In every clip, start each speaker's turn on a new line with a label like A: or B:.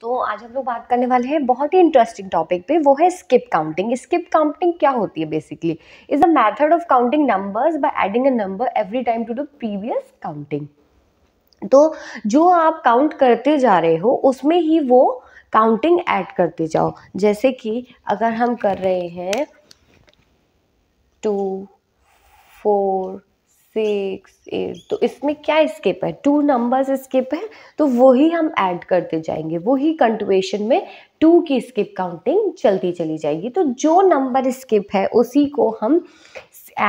A: तो आज हम लोग बात करने वाले हैं बहुत ही इंटरेस्टिंग टॉपिक पे वो है स्किप काउंटिंग स्किप काउंटिंग क्या होती है basically is a method of counting numbers by adding a number every time to the previous counting तो जो आप काउंट करते जा रहे हो उसमें ही वो काउंटिंग ऐड करते जाओ जैसे कि अगर हम कर रहे हैं टू फोर सिक्स एट तो इसमें क्या स्किप है टू नंबर्स स्किप है तो वही हम ऐड करते जाएंगे वही कंटुएशन में टू की स्किप काउंटिंग चलती चली जाएगी तो जो नंबर स्किप है उसी को हम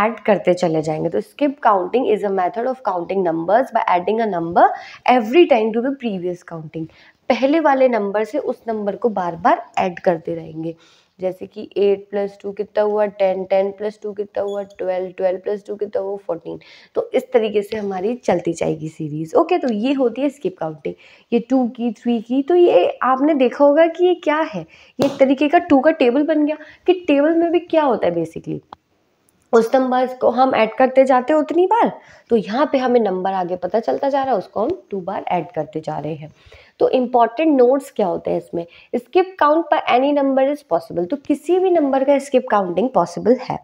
A: ऐड करते चले जाएंगे तो skip counting is a method of counting numbers by adding a number every time to the previous counting पहले वाले नंबर से उस नंबर को बार बार ऐड करते रहेंगे जैसे कि एट प्लस टू कितना हुआ टेन टेन प्लस टू कितना हुआ ट्वेल्व ट्वेल्व प्लस टू कितना हुआ फोर्टीन तो इस तरीके से हमारी चलती जाएगी सीरीज़ ओके तो ये होती है स्किप काउंटिंग ये टू की थ्री की तो ये आपने देखा होगा कि ये क्या है ये एक तरीके का टू का टेबल बन गया कि टेबल में भी क्या होता है बेसिकली उस नंबर को हम ऐड करते जाते हैं उतनी बार तो यहाँ पे हमें नंबर आगे पता चलता जा रहा है उसको हम टू बार ऐड करते जा रहे हैं तो इम्पॉर्टेंट नोट्स क्या होते हैं इसमें स्किप काउंट पर एनी नंबर इज़ पॉसिबल तो किसी भी नंबर का स्किप काउंटिंग पॉसिबल है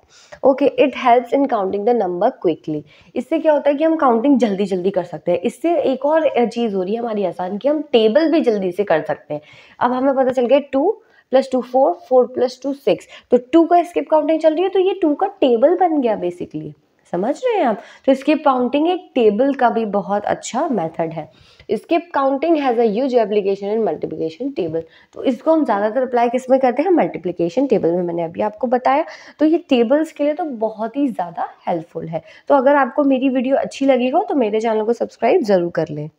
A: okay it helps in counting the number quickly इससे क्या होता है कि हम काउंटिंग जल्दी जल्दी कर सकते हैं इससे एक और चीज़ हो रही है हमारी आसान कि हम टेबल भी जल्दी से कर सकते हैं अब हमें पता चल गया two plus two four four plus two six तो टू का स्किप काउंटिंग चल रही है तो ये टू का टेबल बन गया बेसिकली समझ रहे हैं आप तो स्किप काउंटिंग एक टेबल का भी बहुत अच्छा मेथड है skip counting has as application in multiplication table तो इसको हम ज़्यादातर अप्लाई किस में करते हैं मल्टीप्लीकेशन टेबल में मैंने अभी आपको बताया तो ये टेबल्स के लिए तो बहुत ही ज़्यादा हेल्पफुल है तो अगर आपको मेरी वीडियो अच्छी लगी हो तो मेरे चैनल को सब्सक्राइब ज़रूर कर लें